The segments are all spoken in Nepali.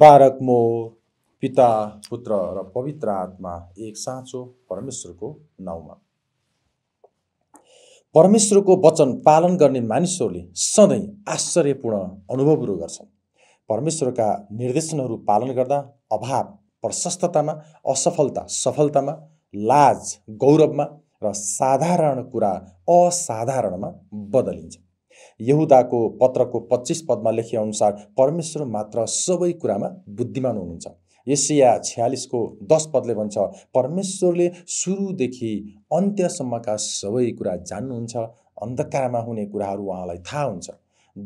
बारक मो पिता पुत्र र पवित्र आत्मा एक साँचो परमेश्वरको नाउँमा परमेश्वरको वचन पालन गर्ने मानिसहरूले सधैँ आश्चर्यपूर्ण अनुभवहरू गर्छन् परमेश्वरका निर्देशनहरू पालन गर्दा अभाव प्रशस्ततामा असफलता सफलतामा लाज गौरवमा र साधारण कुरा असाधारणमा बदलिन्छ यहुदाको पत्रको पच्चिस पदमा लेखे अनुसार परमेश्वर मात्र सबै कुरामा बुद्धिमान हुनुहुन्छ एसिया छ्यालिसको दस पदले भन्छ परमेश्वरले सुरुदेखि अन्त्यसम्मका सबै कुरा जान्नुहुन्छ अन्धकारमा हुने कुराहरू उहाँलाई थाहा हुन्छ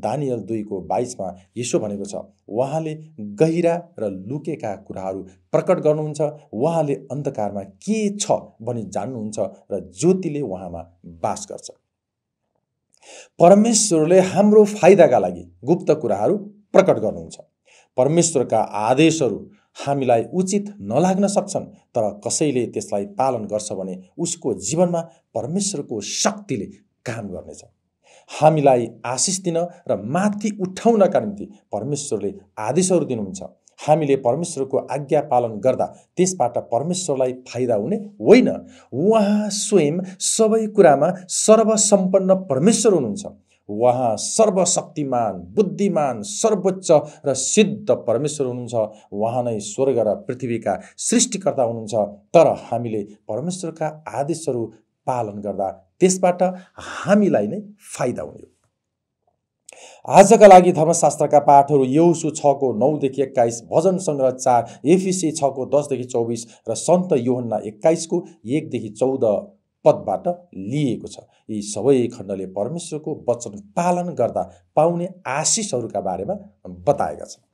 दानियल दुईको बाइसमा यसो भनेको छ उहाँले गहिरा र लुकेका कुराहरू प्रकट गर्नुहुन्छ उहाँले अन्धकारमा के छ भनी जान्नुहुन्छ र ज्योतिले उहाँमा बास गर्छ परमेश्वरले हाम्रो फाइदाका लागि गुप्त कुराहरू प्रकट गर्नुहुन्छ परमेश्वरका आदेशहरू हामीलाई उचित नलाग्न सक्छन् तर कसैले त्यसलाई पालन गर्छ भने उसको जीवनमा परमेश्वरको शक्तिले काम गर्नेछ हामीलाई आशिष दिन र माथि उठाउनका निम्ति परमेश्वरले आदेशहरू दिनुहुन्छ हामीले परमेश्वरको आज्ञा पालन गर्दा त्यसबाट परमेश्वरलाई फाइदा हुने होइन उहाँ स्वयं सबै कुरामा सर्वसम्पन्न परमेश्वर हुनुहुन्छ उहाँ सर्वशक्तिमान बुद्धिमान सर्वोच्च र सिद्ध परमेश्वर हुनुहुन्छ उहाँ नै स्वर्ग र पृथ्वीका सृष्टिकर्ता हुनुहुन्छ तर हामीले परमेश्वरका आदेशहरू पालन गर्दा त्यसबाट हामीलाई नै फाइदा हुने हो आजका लागि धर्मशास्त्रका पाठहरू यौसु छको नौदेखि एक्काइस भजन सङ्ग्रह चार एफिसी छको दसदेखि चौबिस र सन्त योहन्ना एक्काइसको एकदेखि चौध पदबाट लिएको छ यी सबै खण्डले परमेश्वरको वचन पालन गर्दा पाउने आशिषहरूका बारेमा बताएका छन्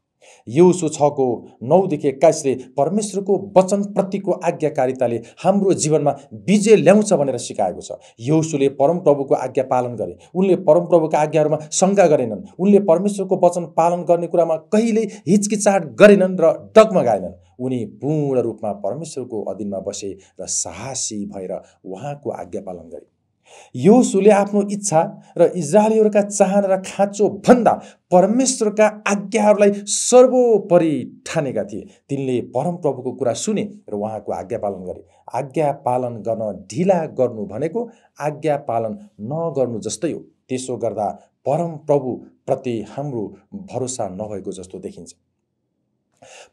यौसु छको नौदेखि एक्काइसले परमेश्वरको वचनप्रतिको आज्ञाकारिताले हाम्रो जीवनमा विजय ल्याउँछ भनेर सिकाएको छ यौसुले परमप्रभुको आज्ञा पालन गरे उनले परमप्रभुका आज्ञाहरूमा शङ्का गरेनन् उनले परमेश्वरको वचन पालन गर्ने कुरामा कहिल्यै हिचकिचाट गरेनन् र डगमगाएनन् उनी पूर्ण रूपमा परमेश्वरको अधीनमा बसे र साहसी भएर उहाँको आज्ञा पालन गरे सुले आफ्नो इच्छा र इजरायलीहरूका चाहना र खाँचो भन्दा परमेश्वरका आज्ञाहरूलाई सर्वोपरि ठानेका थिए तिनले परमप्रभुको कुरा सुने र उहाँको आज्ञा पालन गरे आज्ञा पालन गर्न ढिला गर्नु भनेको आज्ञा पालन नगर्नु जस्तै हो त्यसो गर्दा परमप्रभुप्रति हाम्रो भरोसा नभएको जस्तो देखिन्छ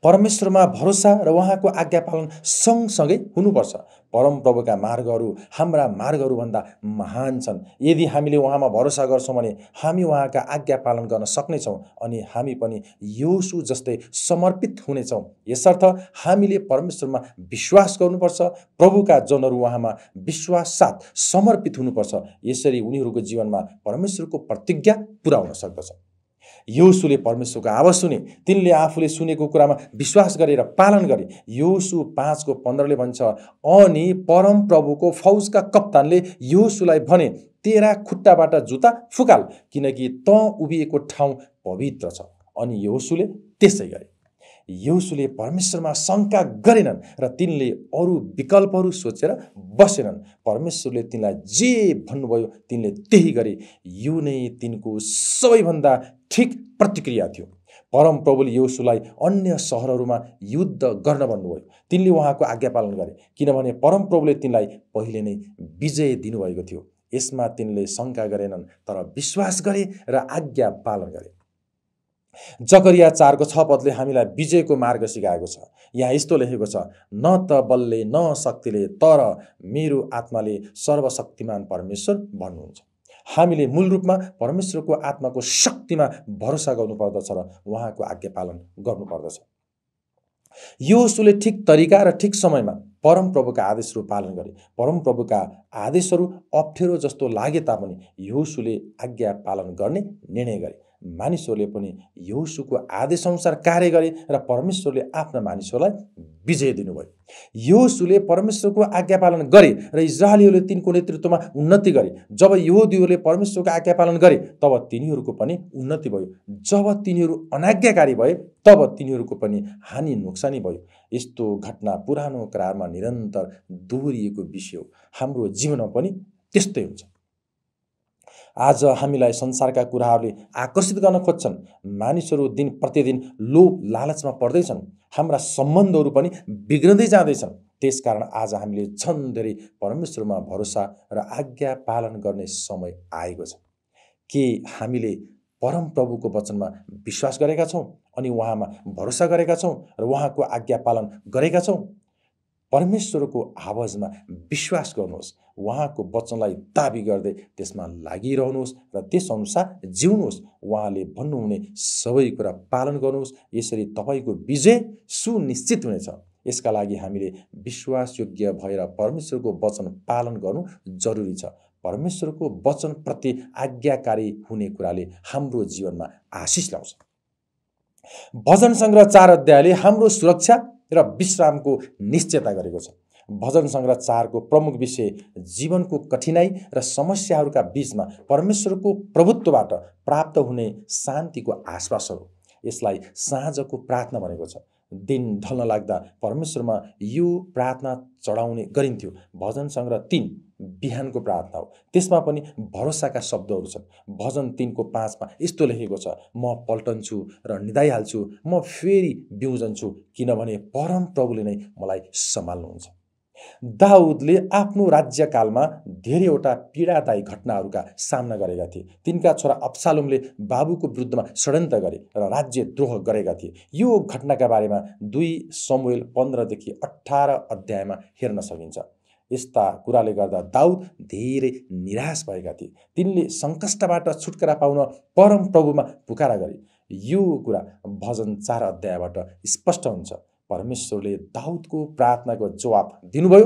परमेश्वरमा भरोसा र उहाँको आज्ञा पालन सँगसँगै हुनुपर्छ प्रभुका मार्गहरू हाम्रा मार्गहरूभन्दा महान छन् यदि हामीले उहाँमा भरोसा गर्छौँ भने हामी उहाँका आज्ञा पालन गर्न सक्नेछौँ अनि हामी पनि योसु जस्तै समर्पित हुनेछौँ यसर्थ हामीले परमेश्वरमा विश्वास गर्नुपर्छ प्रभुका जनहरू उहाँमा विश्वास साथ समर्पित हुनुपर्छ यसरी उनीहरूको जीवनमा परमेश्वरको प्रतिज्ञा पुरा हुन सक्दछ योसुले परमेश्वरको आवाज सुने तिनले आफूले सुनेको कुरामा विश्वास गरेर पालन गरे योसु पाँचको पन्ध्रले भन्छ अनि परम प्रभुको फौजका कप्तानले योसुलाई भने तेरा खुट्टाबाट जुत्ता फुकाल किनकि तँ उभिएको ठाउँ पवित्र छ अनि योसुले त्यसै गरे यौसुले परमेश्वरमा शङ्का गरेनन् र तिनले अरू विकल्पहरू सोचेर बसेनन् परमेश्वरले तिनलाई जे भन्नुभयो तिनले त्यही गरे यो नै तिनको सबैभन्दा ठिक प्रतिक्रिया थियो परमप्रभुले प्रभुले यौसुलाई अन्य सहरहरूमा युद्ध गर्न भन्नुभयो तिनले उहाँको आज्ञा पालन गरे किनभने परमप्रभुले प्रभुले तिनलाई पहिले नै विजय दिनुभएको थियो यसमा तिनले शङ्का गरेनन् तर विश्वास गरे र आज्ञा पालन गरे जकरिया चारको छ पदले हामीलाई विजयको मार्ग सिकाएको छ यहाँ यस्तो लेखेको छ न त बलले न शक्तिले तर मेरो आत्माले सर्वशक्तिमान परमेश्वर भन्नुहुन्छ हामीले मूल रूपमा परमेश्वरको आत्माको शक्तिमा भरोसा गर्नुपर्दछ र उहाँको आज्ञा पालन गर्नुपर्दछ यो उसले ठिक तरिका र ठिक समयमा परमप्रभुका आदेशहरू पालन गरे परमप्रभुका आदेशहरू अप्ठ्यारो जस्तो लागे तापनि योसुले आज्ञा पालन गर्ने निर्णय गरे मानिसहरूले पनि यौसुको आदेशअनुसार कार्य गरे र परमेश्वरले आफ्ना मानिसहरूलाई विजय दिनुभयो यहोसुले परमेश्वरको आज्ञा पालन गरे र इजरायलीहरूले तिनको नेतृत्वमा उन्नति गरे जब यहुदीहरूले परमेश्वरको आज्ञा पालन गरे तब तिनीहरूको पनि उन्नति भयो जब तिनीहरू अनाज्ञाकारी भए तब तिनीहरूको पनि हानि नोक्सानी भयो यस्तो घटना पुरानो करारमा निरन्तर दोहोरिएको विषय हो हाम्रो जीवनमा पनि त्यस्तै हुन्छ आज हामीलाई संसारका कुराहरूले आकर्षित गर्न खोज्छन् मानिसहरू दिन प्रतिदिन लोभ लालचमा पर्दैछन् हाम्रा सम्बन्धहरू पनि बिग्रँदै जाँदैछन् त्यसकारण आज हामीले झन् धेरै परमेश्वरमा भरोसा र आज्ञा पालन गर्ने समय आएको छ के हामीले परमप्रभुको वचनमा विश्वास गरेका छौँ अनि उहाँमा भरोसा गरेका छौँ र उहाँको आज्ञा पालन गरेका छौँ परमेश्वरको आवाजमा विश्वास गर्नुहोस् उहाँको वचनलाई दाबी गर्दै त्यसमा लागिरहनुहोस् र त्यसअनुसार जिउनुहोस् उहाँले भन्नुहुने सबै कुरा पालन गर्नुहोस् यसरी तपाईँको विजय सुनिश्चित हुनेछ यसका लागि हामीले विश्वासयोग्य भएर परमेश्वरको वचन पालन गर्नु जरुरी छ परमेश्वरको वचनप्रति आज्ञाकारी हुने कुराले हाम्रो जीवनमा आशिष ल्याउँछ भजन सङ्ग्रह चार अध्यायले हाम्रो सुरक्षा र विश्रामको निश्चयता गरेको छ भजन सङ्ग्रह चारको प्रमुख विषय जीवनको कठिनाइ र समस्याहरूका बिचमा परमेश्वरको प्रभुत्वबाट प्राप्त हुने शान्तिको आश्वास हो यसलाई साँझको प्रार्थना भनेको छ दिन ढल्न लाग्दा परमेश्वरमा यो प्रार्थना चढाउने गरिन्थ्यो भजन सङ्ग्रह तिन बिहानको प्रार्थना हो त्यसमा पनि भरोसाका शब्दहरू छन् भजन तिनको पाँचमा यस्तो लेखेको छ म पल्टन्छु र निधाइहाल्छु म फेरि बिउजन्छु किनभने परम प्रभुले नै मलाई सम्हाल्नुहुन्छ दाउदले आफ्नो राज्यकालमा धेरैवटा पीडादायी घटनाहरूका सामना गरेका थिए तिनका छोरा अप्सालुमले बाबुको विरुद्धमा षड्यन्त्र गरे र राज्यद्रोह गरेका थिए यो घटनाका बारेमा दुई समुएल पन्ध्रदेखि अठार अध्यायमा हेर्न सकिन्छ यस्ता कुराले गर्दा दाउद धेरै निराश भएका थिए तिनले सङ्कष्टबाट छुटकारा पाउन परम प्रभुमा पुकारा गरे यो कुरा भजन चार अध्यायबाट स्पष्ट हुन्छ परमेश्वरले दाउदको प्रार्थनाको जवाब दिनुभयो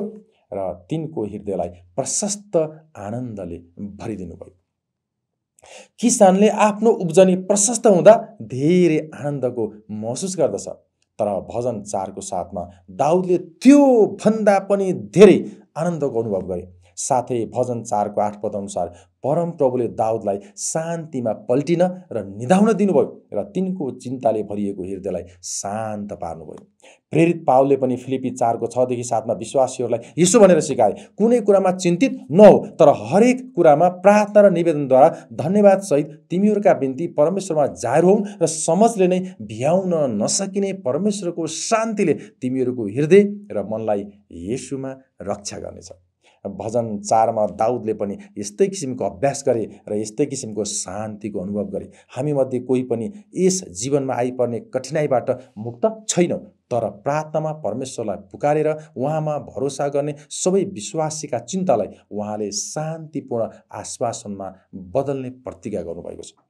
र तिनको हृदयलाई प्रशस्त आनन्दले भरिदिनुभयो किसानले आफ्नो उब्जनी प्रशस्त हुँदा धेरै आनन्दको महसुस गर्दछ तर भजन चारको साथमा दाउदले त्योभन्दा पनि धेरै आनन्दको अनुभव गरे साथै भजन चारको आठ पद परम प्रभुले दाउदलाई शान्तिमा पल्टिन र निधाउन दिनुभयो र तिनको चिन्ताले भरिएको हृदयलाई शान्त पार्नुभयो प्रेरित पावलले पनि फिलिपी चारको छदेखि सातमा विश्वासीहरूलाई यसो भनेर सिकाए कुनै कुरामा चिन्तित नहो तर हरेक कुरामा प्रार्थना र निवेदनद्वारा धन्यवादसहित तिमीहरूका बिन्ती परमेश्वरमा जाहेर हौ र समाजले नै भ्याउन नसकिने परमेश्वरको शान्तिले तिमीहरूको हृदय र मनलाई यसुमा रक्षा गर्नेछ भजन चारमा दाउदले पनि यस्तै किसिमको अभ्यास गरे र यस्तै किसिमको शान्तिको अनुभव गरे हामीमध्ये कोही पनि यस जीवनमा आइपर्ने कठिनाइबाट मुक्त छैनौँ तर प्रार्थनामा परमेश्वरलाई पुकारेर उहाँमा भरोसा गर्ने सबै विश्वासीका चिन्तालाई उहाँले शान्तिपूर्ण आश्वासनमा बदल्ने प्रतिज्ञा गर्नुभएको छ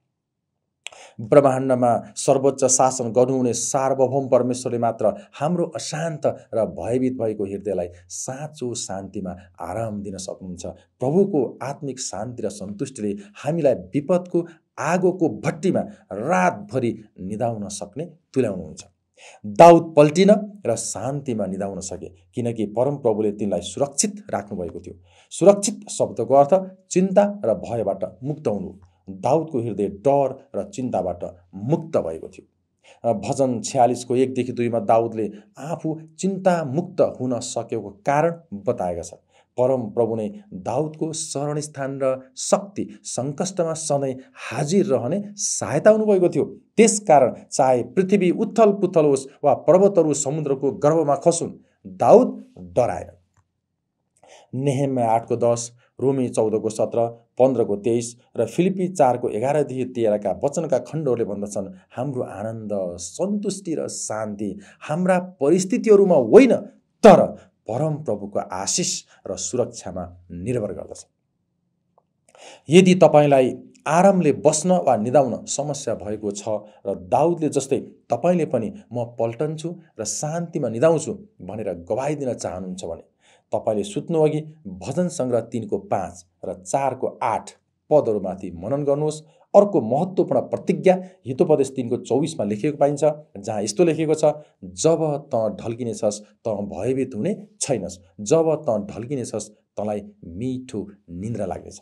ब्रह्माण्डमा सर्वोच्च शासन गर्नुहुने सार्वभौम परमेश्वरले मात्र हाम्रो अशान्त र भयभीत भएको हृदयलाई साँचो शान्तिमा आराम दिन सक्नुहुन्छ प्रभुको आत्मिक शान्ति र सन्तुष्टिले हामीलाई विपदको आगोको भट्टीमा रातभरि निधाउन सक्ने तुल्याउनुहुन्छ दाउद पल्टिन र शान्तिमा निधाउन सके किनकि परमप्रभुले तिनलाई सुरक्षित राख्नुभएको थियो सुरक्षित शब्दको अर्थ चिन्ता र भयबाट मुक्त हुनु दाउदको हृदय डर र चिन्ताबाट मुक्त भएको थियो भजन छ्यालिसको एकदेखि दुईमा दाउदले आफू चिन्तामुक्त हुन सकेको कारण बताएका छन् परम प्रभु नै दाउदको शरणस्थान र शक्ति सङ्कष्टमा सधैँ हाजिर रहने सहायता हुनुभएको थियो त्यसकारण चाहे पृथ्वी उत्थल पुथल होस् वा पर्वतहरू समुद्रको गर्भमा खसुन् दाउद डराएन नेहेम आठको दस रोमी चौधको सत्र पन्ध्रको तेइस र फिलिपी चारको एघारदेखि तेह्रका वचनका खण्डहरूले भन्दछन् हाम्रो आनन्द सन्तुष्टि र शान्ति हाम्रा परिस्थितिहरूमा होइन तर परमप्रभुको आशिष र सुरक्षामा निर्भर गर्दछ यदि तपाईँलाई आरामले बस्न वा निदाउन समस्या भएको छ र दाउदले जस्तै तपाईँले पनि म पल्टन्छु र शान्तिमा निदाउँछु भनेर गवाई दिन चाहनुहुन्छ भने तपाईँले सुत्नु अघि भजन सङ्ग्रह तिनको पाँच र चारको आठ पदहरूमाथि मनन गर्नुहोस् अर्को महत्त्वपूर्ण प्रतिज्ञा हितोपदेश तिनको चौबिसमा लेखिएको पाइन्छ जहाँ यस्तो लेखिएको छ जब त ढल्किनेछस् त भयभीत हुने छैनस् जब त ढल्किनेछस् तँलाई मिठो निन्द्रा लाग्नेछ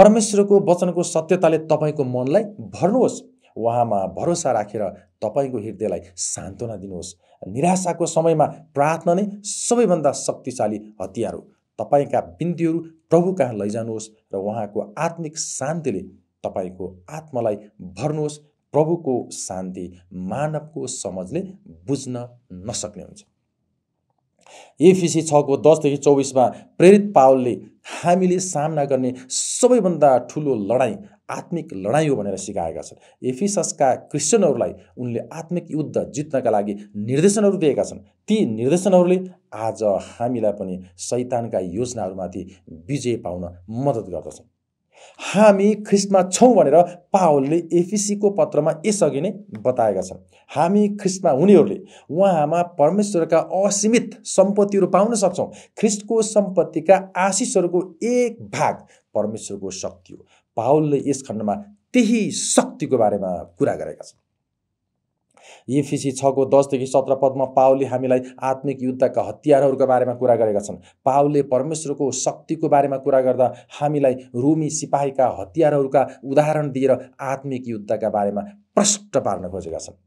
परमेश्वरको वचनको सत्यताले तपाईँको मनलाई भर्नुहोस् उहाँमा भरोसा राखेर तपाईँको हृदयलाई सान्त्वना दिनुहोस् निराशाको समयमा प्रार्थना नै सबैभन्दा शक्तिशाली हतियार हो तपाईँका बिन्दुहरू प्रभु कहाँ लैजानुहोस् र उहाँको आत्मिक शान्तिले तपाईँको आत्मालाई भर्नुहोस् प्रभुको शान्ति मानवको समाजले बुझ्न नसक्ने हुन्छ एफिसी छको दसदेखि चौबिसमा प्रेरित पावलले हामीले सामना गर्ने सबैभन्दा ठुलो लडाइँ आत्मिक लडाइँ हो भनेर सिकाएका छन् एफिससका क्रिस्चियनहरूलाई उनले आत्मिक युद्ध जित्नका लागि निर्देशनहरू दिएका छन् ती निर्देशनहरूले आज हामीलाई पनि सैतानका योजनाहरूमाथि विजय पाउन मद्दत गर्दछन् हामी ख्रिस्टमा छौँ भनेर पावलले एफिसीको पत्रमा यसअघि नै बताएका छन् हामी ख्रिस्टमा हुनेहरूले उहाँमा परमेश्वरका असीमित सम्पत्तिहरू पाउन सक्छौँ ख्रिस्टको सम्पत्तिका आशिषहरूको एक भाग परमेश्वरको शक्ति हो पावलले यस खण्डमा त्यही शक्तिको बारेमा कुरा गरेका छन् एफिसी छको दसदेखि सत्र पदमा पावलले हामीलाई आत्मिक युद्धका हतियारहरूको बारेमा कुरा गरेका छन् पावलले परमेश्वरको शक्तिको बारेमा कुरा गर्दा हामीलाई रोमी सिपाहीका हतियारहरूका उदाहरण दिएर आत्मिक युद्धका बारेमा प्रष्ट पार्न खोजेका छन्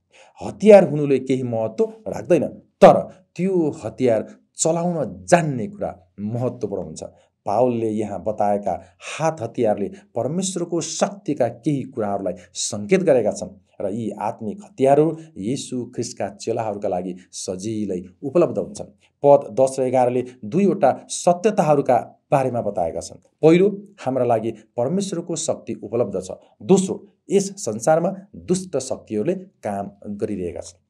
हतियार हुनुले केही महत्त्व राख्दैन तर त्यो हतियार चलाउन जान्ने कुरा महत्त्वपूर्ण हुन्छ पावलले यहाँ बताएका हात हतियारले परमेश्वरको शक्तिका केही कुराहरूलाई सङ्केत गरेका छन् र यी आत्मिक हतियारहरू यीशु ख्रिस्टका चेलाहरूका लागि सजिलै उपलब्ध हुन्छन् पद दस र एघारले दुईवटा सत्यताहरूका बारेमा बताएका छन् पहिलो हाम्रा लागि परमेश्वरको शक्ति उपलब्ध छ दोस्रो यस संसारमा दुष्ट शक्तिहरूले काम गरिरहेका छन्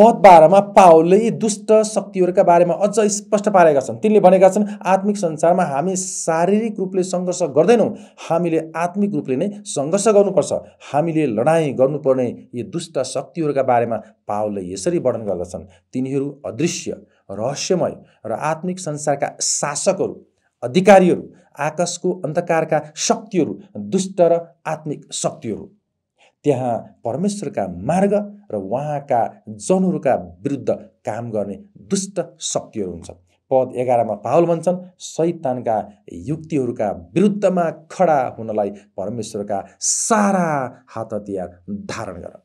पद बाह्रमा पावलले दुष्ट शक्तिहरूका बारेमा अझ स्पष्ट पारेका छन् तिनले भनेका छन् आत्मिक संसारमा हामी शारीरिक रूपले सङ्घर्ष गर्दैनौँ हामीले आत्मिक रूपले नै सङ्घर्ष गर्नुपर्छ हामीले लडाइँ गर्नुपर्ने यी दुष्ट शक्तिहरूका बारेमा पावलले यसरी वर्णन गर्दछन् तिनीहरू अदृश्य रहस्यमय र आत्मिक संसारका शासकहरू अधिकारीहरू आकाशको अन्धकारका शक्तिहरू दुष्ट र आत्मिक शक्तिहरू त्यहाँ परमेश्वरका मार्ग र उहाँका जनहरूका विरुद्ध काम गर्ने दुष्ट शक्तिहरू हुन्छन् पद एघारमा पावल भन्छन् सैतानका युक्तिहरूका विरुद्धमा खडा हुनलाई परमेश्वरका सारा हात हतियार धारण गर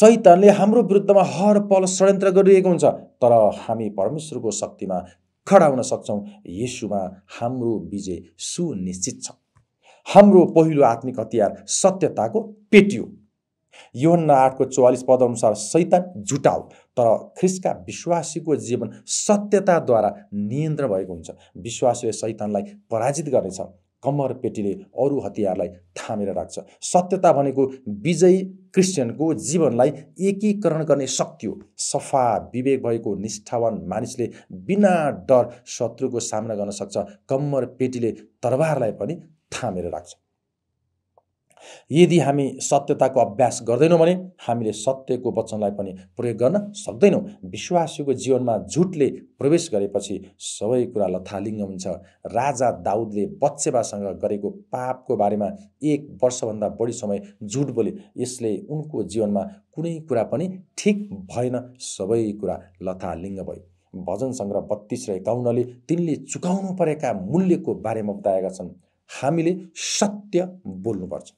सैतानले हाम्रो विरुद्धमा हर पल षड्यन्त्र गरिरहेको हुन्छ तर हामी परमेश्वरको शक्तिमा खडा हुन सक्छौँ यसुमा हाम्रो विजय सुनिश्चित छ हाम्रो पहिलो आत्मिक हतियार सत्यताको पेटियो योहन्ना आठको चौवालिस अनुसार सैतन झुटाउ तर ख्रिस्टका विश्वासीको जीवन सत्यताद्वारा नियन्त्रण भएको हुन्छ विश्वासीले सैतनलाई पराजित गर्नेछ कम्मर पेटीले अरू हतियारलाई थामेर राख्छ सत्यता भनेको विजयी क्रिस्चियनको जीवनलाई एकीकरण गर्ने शक्ति हो सफा विवेक भएको निष्ठावान मानिसले बिना डर शत्रुको सामना गर्न सक्छ कम्मर पेटीले तरबारलाई पनि थामेर राख्छ यदि हामी सत्यताको अभ्यास गर्दैनौँ भने हामीले सत्यको वचनलाई पनि प्रयोग गर्न सक्दैनौँ विश्वासीको जीवनमा झुटले प्रवेश गरेपछि सबै कुरा लथालिङ्ग हुन्छ राजा दाउदले बच्चेबासँग गरेको पापको बारेमा एक वर्षभन्दा बढी समय झुट बोले यसले उनको जीवनमा कुनै कुरा पनि ठिक भएन सबै कुरा लथालिङ्ग भयो भजन सङ्ग्रह बत्तिस र एकाउन्नले तिनले चुकाउनु परेका मूल्यको बारेमा बताएका छन् हामीले सत्य बोल्नुपर्छ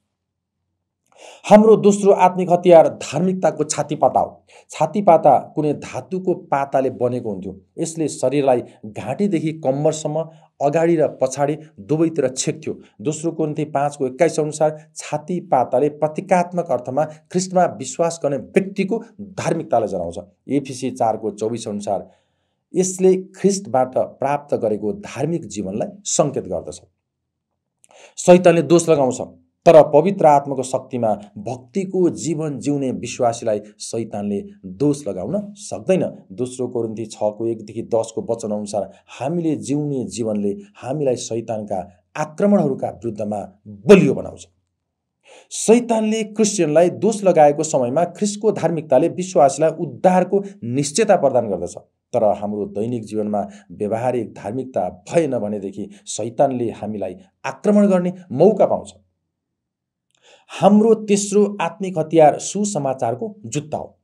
हाम्रो दोस्रो आत्मिक हतियार धार्मिकताको छातीपाता हो छातीपाता कुनै धातुको पाताले बनेको हुन्थ्यो यसले शरीरलाई घाँटीदेखि कम्मरसम्म अगाडि र पछाडि दुवैतिर छेक्थ्यो दोस्रो कोन्थे पाँचको एक्काइस अनुसार छाती पाताले प्रतीकात्मक अर्थमा ख्रिस्टमा विश्वास गर्ने व्यक्तिको धार्मिकतालाई जनाउँछ एफिसी चारको चौबिस अनुसार यसले ख्रिस्टबाट प्राप्त गरेको धार्मिक जीवनलाई सङ्केत गर्दछ शैतानले दोष लगाउँछ तर पवित्र आत्माको शक्तिमा भक्तिको जीवन जिउने विश्वासीलाई सैतानले दोष लगाउन सक्दैन दोस्रो कोरिन्ती छको एकदेखि दसको अनुसार हामीले जिउने जीवनले हामीलाई सैतनका आक्रमणहरूका विरुद्धमा बलियो बनाउँछ सैतानले क्रिस्चियनलाई दोष लगाएको समयमा ख्रिस्टको धार्मिकताले विश्वासीलाई उद्धारको निश्चयता प्रदान गर्दछ तर हाम्रो दैनिक जीवनमा व्यावहारिक धार्मिकता भएन भनेदेखि शैतानले हामीलाई आक्रमण गर्ने मौका पाउँछ हाम्रो तेस्रो आत्मिक हतियार सुसमाचारको जुत्ता हो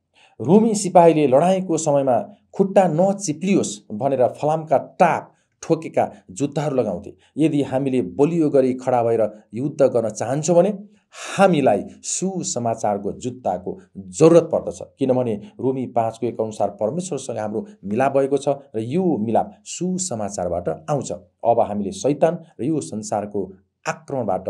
रोमी सिपाहीले लडाइँको समयमा खुट्टा नचिप्लियोस् भनेर फलामका टाप ठोकेका जुत्ताहरू लगाउँथे यदि हामीले बलियो गरी खडा भएर युद्ध गर्न चाहन्छौँ भने हामीलाई सुसमाचारको जुत्ताको जरुरत पर्दछ किनभने रोमी पाँचको एक अनुसार परमेश्वरसँग हाम्रो मिलाप भएको छ र यो मिलाप सुसमाचारबाट आउँछ अब हामीले शैतान र यो संसारको आक्रमणबाट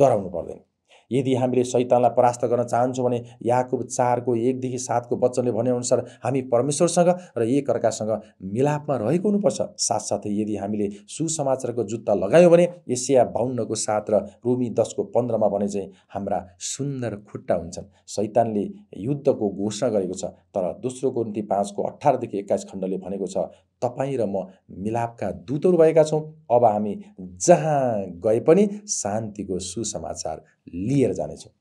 डराउनु पर्दैन यदि हामीले सैतानलाई परास्त गर्न चाहन्छौँ भने याकुब चारको एकदेखि सातको वचनले भनेअनुसार हामी परमेश्वरसँग र एक अर्कासँग मिलापमा रहेको हुनुपर्छ साथसाथै यदि हामीले सुसमाचारको जुत्ता लगायौँ भने एसिया बाहुन्नको सात र रोमी दसको पन्ध्रमा भने चाहिँ हाम्रा सुन्दर खुट्टा हुन्छन् शैतानले युद्धको घोषणा गरेको छ तर दोस्रो कोन्ती पाँचको अठारदेखि एक्काइस खण्डले भनेको छ तपाईँ र म मिलापका दूतहरू भएका छौँ अब हामी जहाँ गए पनि शान्तिको सुसमाचार लिएर जानेछौँ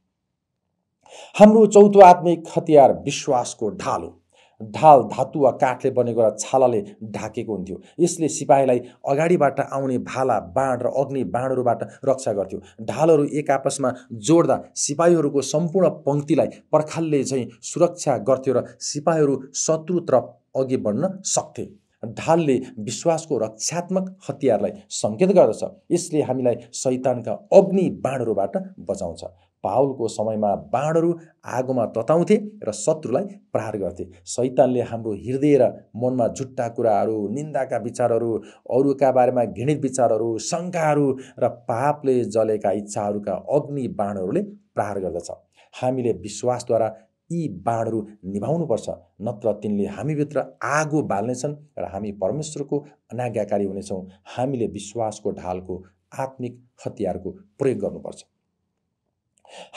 हाम्रो चौथो आत्मिक हतियार विश्वासको ढाल हो ढाल धातु वा काठले बनेको र छालाले ढाकेको हुन्थ्यो यसले सिपाहीलाई अगाडिबाट आउने भाला बाँड र अग्नि बाँडहरूबाट रक्षा गर्थ्यो ढालहरू एक आपसमा जोड्दा सिपाहीहरूको सम्पूर्ण पङ्क्तिलाई पर्खालले चाहिँ सुरक्षा गर्थ्यो र सिपाहीहरू शत्रुतर्फ अघि बढ्न सक्थे ढालले विश्वासको रक्षात्मक हतियारलाई सङ्केत गर्दछ यसले हामीलाई सैतानका अग्नि बाँडहरूबाट बचाउँछ पाउलको समयमा बाणहरू आगोमा तताउँथे र शत्रुलाई प्रहार गर्थे शैतानले हाम्रो हृदय र मनमा झुट्टा कुराहरू निन्दाका विचारहरू अरूका बारेमा घृणित विचारहरू शङ्काहरू र पापले जलेका इच्छाहरूका अग्नि बाणहरूले प्रहार गर्दछ हामीले विश्वासद्वारा यी बाणहरू निभाउनुपर्छ नत्र तिनले हामीभित्र आगो बाल्नेछन् र हामी परमेश्वरको अनाज्ञाकारी हुनेछौँ हामीले विश्वासको ढालको आत्मिक हतियारको प्रयोग गर्नुपर्छ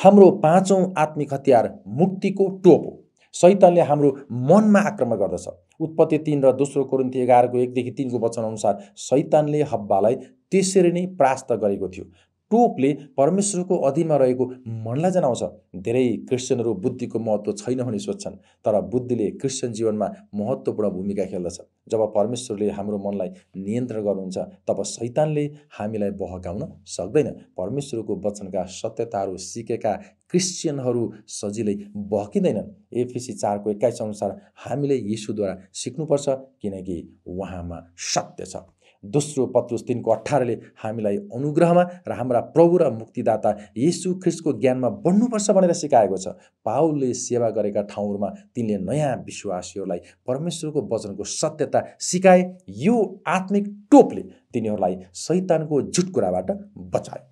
हाम्रो पाँचौँ आत्मिक हतियार मुक्तिको टोप हो सैतनले हाम्रो मनमा आक्रमण गर्दछ उत्पत्ति तिन र दोस्रो कोरिन्ती एघारको एकदेखि तिनको अनुसार सैतनले हब्बालाई त्यसरी नै प्रास्त गरेको थियो टोपले परमेश्वरको अधीनमा रहेको मनलाई जनाउँछ धेरै क्रिस्चियनहरू बुद्धिको महत्त्व छैन भने सोध्छन् तर बुद्धिले क्रिस्चियन जीवनमा महत्त्वपूर्ण भूमिका खेल्दछ जब परमेश्वरले हाम्रो मनलाई नियन्त्रण गर्नुहुन्छ तब सैतानले हामीलाई बहकाउन सक्दैन परमेश्वरको वचनका सत्यताहरू सिकेका क्रिस्चियनहरू सजिलै बहकिँदैनन् एफिसी चारको एक्काइस अनुसार हामीले यीशुद्वारा सिक्नुपर्छ किनकि उहाँमा सत्य छ दोस्रो पत्रुस तिनको अठारले हामीलाई अनुग्रहमा र हाम्रा प्रभु र मुक्तिदाता यीशु ख्रिस्टको ज्ञानमा बढ्नुपर्छ भनेर सिकाएको छ पाउलले सेवा गरेका ठाउँहरूमा तिनले नयाँ विश्वासीहरूलाई परमेश्वरको वचनको सत्यता सिकाए यो आत्मिक टोपले तिनीहरूलाई सैतानको झुट कुराबाट बचायो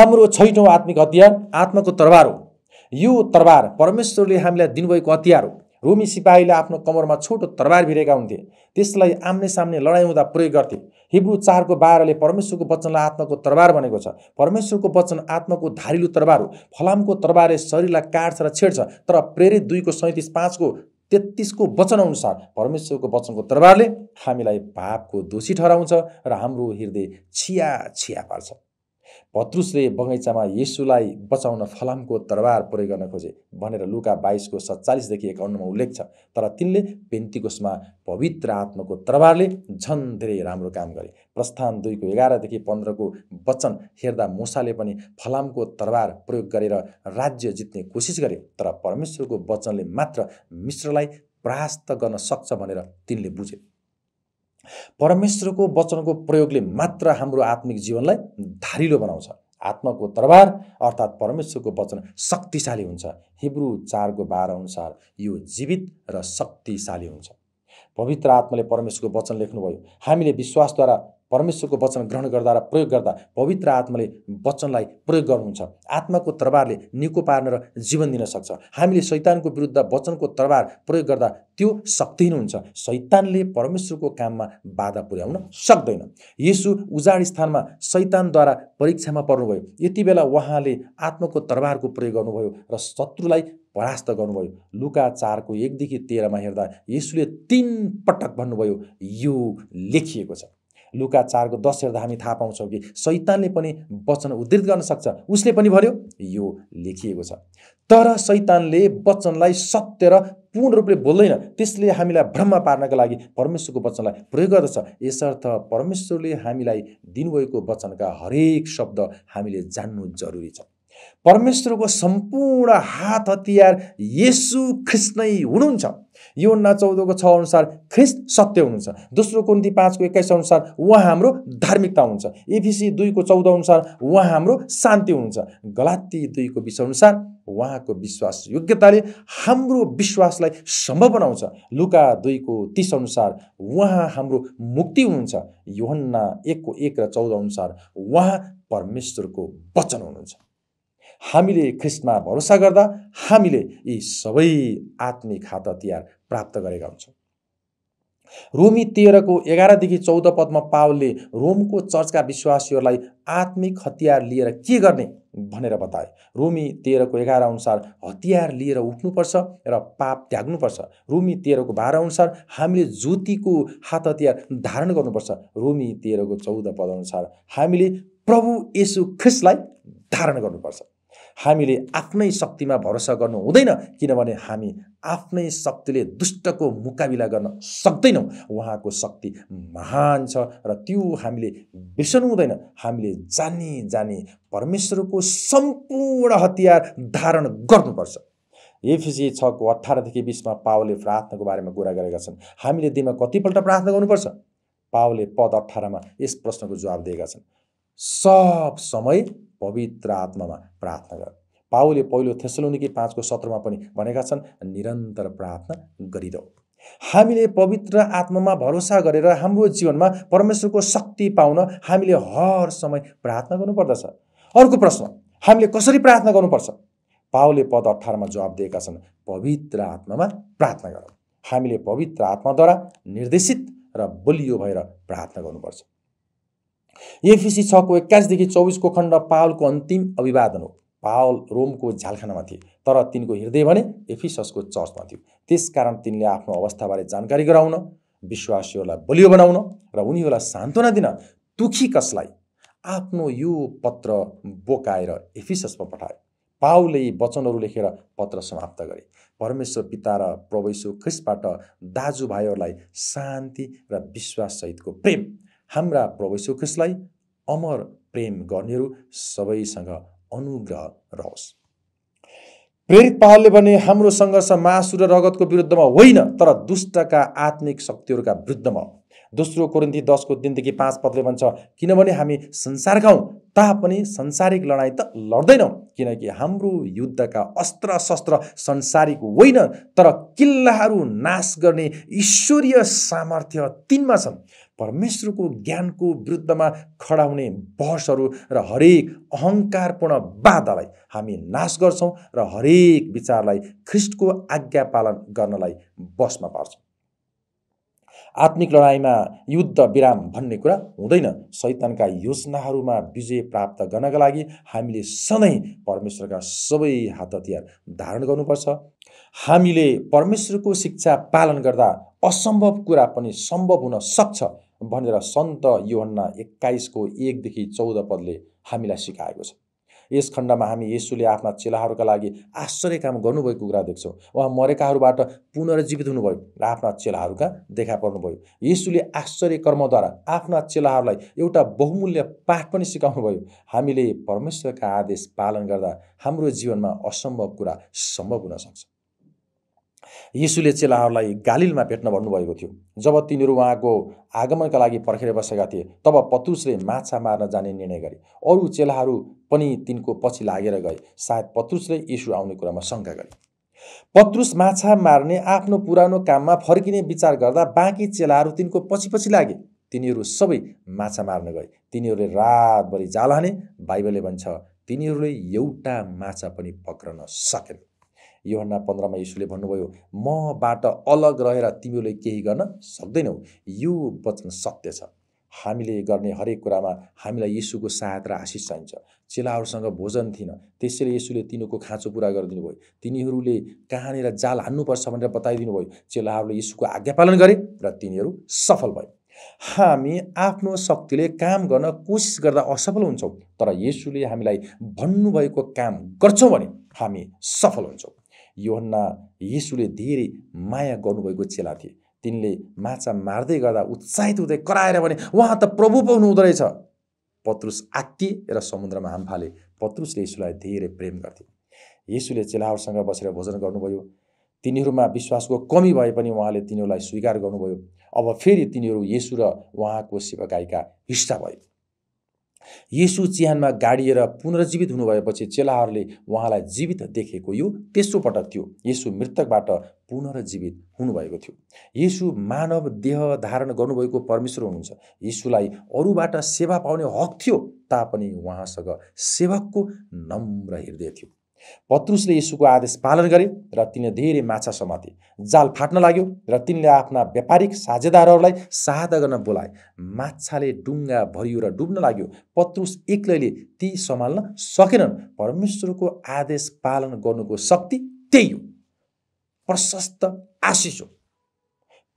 हाम्रो छैटौँ आत्मिक हतियार आत्माको तरबार हो यो तरबार परमेश्वरले हामीलाई दिनुभएको हतियार हो रोमी सिपाहीले आफ्नो कमरमा छोटो तरबार भिरेका हुन्थे त्यसलाई आम्ने सामने लडाइँ हुँदा प्रयोग गर्थे हिब्रू चारको बाह्रले परमेश्वरको वचनलाई आत्माको तरबार भनेको छ परमेश्वरको वचन आत्माको धारिलो तरबार हो फलामको तरबारले शरीरलाई काट्छ र छेड्छ तर प्रेरित दुईको सैँतिस पाँचको तेत्तिसको वचनअनुसार परमेश्वरको वचनको तरबारले हामीलाई पापको दोषी ठहराउँछ र हाम्रो हृदय छिया छिया पार्छ भत्रुसले बगैँचामा येसुलाई बचाउन फलामको तरबार प्रयोग गर्न खोजे भनेर लुका बाइसको सत्तालिसदेखि एकाउन्नमा उल्लेख छ तर तिनले पेन्तिकोसमा पवित्र आत्माको तरवारले झन् धेरै राम्रो काम गरे प्रस्थान दुईको एघारदेखि पन्ध्रको वचन हेर्दा मुसाले पनि फलामको तरवार प्रयोग गरेर राज्य जित्ने कोसिस गरे तर परमेश्वरको वचनले मात्र मिश्रलाई परास्त गर्न सक्छ भनेर तिनले बुझे परमेश्वरको वचनको प्रयोगले मात्र हाम्रो आत्मिक जीवनलाई धारिलो बनाउँछ आत्माको तरबार अर्थात् परमेश्वरको वचन शक्तिशाली हुन्छ हिब्रु चारको बाह्र अनुसार यो जीवित र शक्तिशाली हुन्छ पवित्र आत्माले परमेश्वरको वचन लेख्नुभयो हामीले विश्वासद्वारा परमेश्वरको वचन ग्रहण गर्दा र प्रयोग गर्दा पवित्र आत्माले वचनलाई प्रयोग गर्नुहुन्छ आत्माको तरबारले निको पार्न र जीवन दिन सक्छ हामीले शैतानको विरुद्ध वचनको तरबार प्रयोग गर्दा त्यो शक्तिहीन हुन्छ शैतानले परमेश्वरको काममा बाधा पुर्याउन सक्दैन यसु उजाड स्थानमा शैतानद्वारा परीक्षामा पर्नुभयो यति बेला उहाँले आत्माको तरबारको प्रयोग गर्नुभयो र शत्रुलाई परास्त गर्नुभयो लुका चारको एकदेखि तेह्रमा हेर्दा यसुले तिन पटक भन्नुभयो यो लेखिएको छ लुका चारको दस हेर्दा हामी थाहा पाउँछौँ कि सैतानले पनि वचन उद्धित गर्न सक्छ उसले पनि भन्यो यो लेखिएको छ तर सैतानले वचनलाई सत्य र पूर्ण रूपले बोल्दैन त्यसले हामीलाई भ्रम पार्नका लागि परमेश्वरको वचनलाई प्रयोग गर्दछ यसर्थ परमेश्वरले हामीलाई दिनुभएको वचनका हरेक शब्द हामीले जान्नु जरुरी छ परमेश्वरको सम्पूर्ण हात हतियार यसु खिस्नै हुनुहुन्छ न चौधको छ अनुसार ख्रिस्ट सत्य हुनुहुन्छ दोस्रो कुन्ती पाँचको एक्काइस अनुसार उहाँ हाम्रो धार्मिकता हुन्छ एफिसी दुईको चौध अनुसार उहाँ हाम्रो शान्ति हुनुहुन्छ गलाती दुईको विषय अनुसार उहाँको विश्वास योग्यताले हाम्रो विश्वासलाई सम्भव बनाउँछ लुका दुईको तिस अनुसार उहाँ हाम्रो मुक्ति हुनुहुन्छ योहन्ना एकको एक र चौध अनुसार उहाँ परमेश्वरको वचन हुनुहुन्छ हामीले ख्रिस्टमा भरोसा गर्दा हामीले यी सबै आत्मिक खाता तिहार प्राप्त गरेका हुन्छौँ रोमी तेह्रको एघारदेखि चौध पदमा पावलले रोमको चर्चका विश्वासीहरूलाई आत्मिक हतियार लिएर के गर्ने भनेर बताए रोमी तेह्रको एघार अनुसार हतियार लिएर उठ्नुपर्छ र पाप त्याग्नुपर्छ रोमी तेह्रको बाह्र अनुसार हामीले ज्योतिको हात हतियार धारण गर्नुपर्छ रोमी तेह्रको चौध पद अनुसार हामीले प्रभु येसु ख्रिसलाई धारण गर्नुपर्छ हामीले आफ्नै शक्तिमा भरोसा गर्नु हुँदैन किनभने हामी आफ्नै शक्तिले दुष्टको मुकाबिला गर्न सक्दैनौँ उहाँको शक्ति महान छ र त्यो हामीले बिर्सनु हुँदैन हामीले जानी जानी परमेश्वरको सम्पूर्ण हतियार धारण गर्नुपर्छ एफिसी छको अठारदेखि बिसमा पावले प्रार्थनाको बारेमा कुरा गरेका छन् हामीले दिनमा कतिपल्ट प्रार्थना गर्नुपर्छ पावले पद अठारमा यस प्रश्नको जवाब दिएका छन् सब समय पवित्र आत्मामा प्रार्थना गर पाओले पहिलो थेसलोनिकी पाँचको सत्रमा पनि भनेका छन् निरन्तर प्रार्थना गरिदेऊ हामीले पवित्र आत्मामा भरोसा गरेर हाम्रो जीवनमा परमेश्वरको शक्ति पाउन हामीले हर समय प्रार्थना गर्नुपर्दछ अर्को प्रश्न हामीले कसरी प्रार्थना गर्नुपर्छ पाओले पद अठारमा जवाब दिएका छन् पवित्र आत्मामा प्रार्थना गरौँ हामीले पवित्र आत्माद्वारा निर्देशित र बलियो भएर प्रार्थना गर्नुपर्छ एफिसी छको एक्काइसदेखि चौबिसको खण्ड पावलको अन्तिम अभिवादन हो पावल रोमको झ्यालखानामा थिए तर तिनको हृदय भने एफिससको चर्चमा थियो त्यसकारण तिनले आफ्नो अवस्थाबारे जानकारी गराउन विश्वासीहरूलाई बलियो बनाउन र उनीहरूलाई सान्त्वना दिन दुखी कसलाई आफ्नो यो पत्र बोकाएर एफिससमा पठाए पाउले वचनहरू लेखेर पत्र समाप्त गरे परमेश्वर पिता र प्रवेशु ख्रिसबाट दाजुभाइहरूलाई शान्ति र विश्वाससहितको प्रेम हाम्रा प्रवेशु ख्रिसलाई अमर प्रेम गर्नेहरू सबैसँग अनुग्रह रहोस् प्रेरित पाहलले भने हाम्रो सङ्घर्ष मासु र रगतको विरुद्धमा होइन तर दुष्टका आत्मिक शक्तिहरूका विरुद्धमा दोस्रो कोरिन्थी दसको दिनदेखि पाँच पदले भन्छ किनभने हामी संसारका हौँ तापनि संसारिक लडाइँ त लड्दैनौँ किनकि हाम्रो युद्धका अस्त्र शस्त्र संसारिक होइन तर किल्लाहरू नाश गर्ने ईश्वरीय सामर्थ्य तिनमा छन् परमेश्वरको ज्ञानको विरुद्धमा खडा हुने बहसहरू र हरेक अहङ्कारपूर्ण बाधालाई हामी नाश गर्छौँ र हरेक विचारलाई ख्रिस्टको आज्ञा पालन गर्नलाई बसमा पार्छौँ आत्मिक लडाइँमा युद्ध विराम भन्ने कुरा हुँदैन सैतनका योजनाहरूमा विजय प्राप्त गर्नका लागि हामीले सधैँ परमेश्वरका सबै हात हतियार धारण गर्नुपर्छ हामीले परमेश्वरको शिक्षा पालन गर्दा असम्भव कुरा पनि सम्भव हुन सक्छ भनेर सन्त योहन्ना एक्काइसको एकदेखि चौध पदले हामीलाई सिकाएको छ यस खण्डमा हामी यसुले आफ्ना चेलाहरूका लागि आश्चर्य काम गर्नुभएको कुरा देख्छौँ उहाँ मरेकाहरूबाट पुनर्जीवित हुनुभयो र आफ्ना चेलाहरूका देखा पर्नुभयो यसुले आश्चर्य कर्मद्वारा आफ्ना चेलाहरूलाई एउटा बहुमूल्य पाठ पनि सिकाउनुभयो हामीले परमेश्वरका आदेश पालन गर्दा हाम्रो जीवनमा असम्भव कुरा सम्भव हुनसक्छ यीशुले चेलाहरूलाई गालिलमा भेट्न भन्नुभएको थियो जब तिनीहरू उहाँको आगमनका लागि पर्खेर बसेका थिए तब पतुसले माछा मार्न जाने निर्णय गरे अरू चेलाहरू पनि तिनको पछि लागेर गए सायद पतुसले यीशु आउने कुरामा शङ्का गरे पत्रुस माछा मार्ने आफ्नो पुरानो काममा फर्किने विचार गर्दा बाँकी चेलाहरू तिनको पछि पछि लागे तिनीहरू सबै माछा मार्न गए तिनीहरूले रातभरि जाल हाने बाइबलले भन्छ तिनीहरूले एउटा माछा पनि पक्रन सकेन योहन्ना पन्ध्रमा यीशुले भन्नुभयो मबाट अलग रहेर तिमीहरूले केही गर्न सक्दैनौ यो वचन सत्य छ हामीले गर्ने हरेक कुरामा हामीलाई यीशुको सहायता र आशिष चाहिन्छ चेलाहरूसँग भोजन थिएन त्यसैले यीशुले तिनीहरूको खाँचो पुरा गरिदिनु भयो तिनीहरूले कहाँनिर जाल हान्नुपर्छ भनेर बताइदिनु भयो चेलाहरूले यीशुको आज्ञा पालन गरे र तिनीहरू सफल भए हामी आफ्नो शक्तिले काम गर्न कोसिस गर्दा असफल हुन्छौँ तर यसुले हामीलाई भन्नुभएको काम गर्छौँ भने हामी सफल हुन्छौँ योहन्ना यीशुले धेरै माया गर्नुभएको चेला थिए तिनले माछा मार्दै गर्दा उत्साहित हुँदै कराएर भने उहाँ त प्रभु पो हुनुहुँदो रहेछ पत्रुस आत्तिए र समुद्रमा हाम फाले पत्रुसले यीशुलाई धेरै प्रेम गर्थे यीशुले चेलाहरूसँग बसेर भोजन गर्नुभयो तिनीहरूमा विश्वासको कमी भए पनि उहाँले तिनीहरूलाई स्वीकार गर्नुभयो अब फेरि तिनीहरू येसु र उहाँको सेवाकाईका हिस्सा भयो यसु चिहानमा गाडिएर पुनर्जीवित हुनुभएपछि चेलाहरूले उहाँलाई जीवित देखेको यो तेस्रो पटक थियो यसु मृतकबाट पुनर्जीवित हुनुभएको थियो यसु मानव देह धारण गर्नुभएको परमेश्वर हुनुहुन्छ यसुलाई अरूबाट सेवा पाउने हक थियो तापनि उहाँसँग सेवकको नम्र हृदय थियो पत्रुसले यसुको आदेश पालन गरे र तिनले धेरै माछा समाते जाल फाट्न लाग्यो र तिनले आफ्ना व्यापारिक साझेदारहरूलाई सहायता गर्न बोलाए माछाले डुङ्गा भरियो र डुब्न लाग्यो पत्रुस एक्लैले ती सम्हाल्न सकेनन् परमेश्वरको आदेश पालन गर्नुको शक्ति त्यही हो प्रशस्त आशिष हो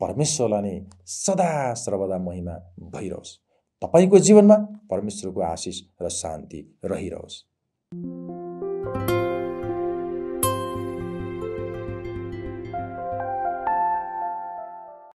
परमेश्वरलाई नै सदा सर्वदा महिमा भइरहोस् तपाईँको जीवनमा परमेश्वरको आशिष र शान्ति रहिरहोस्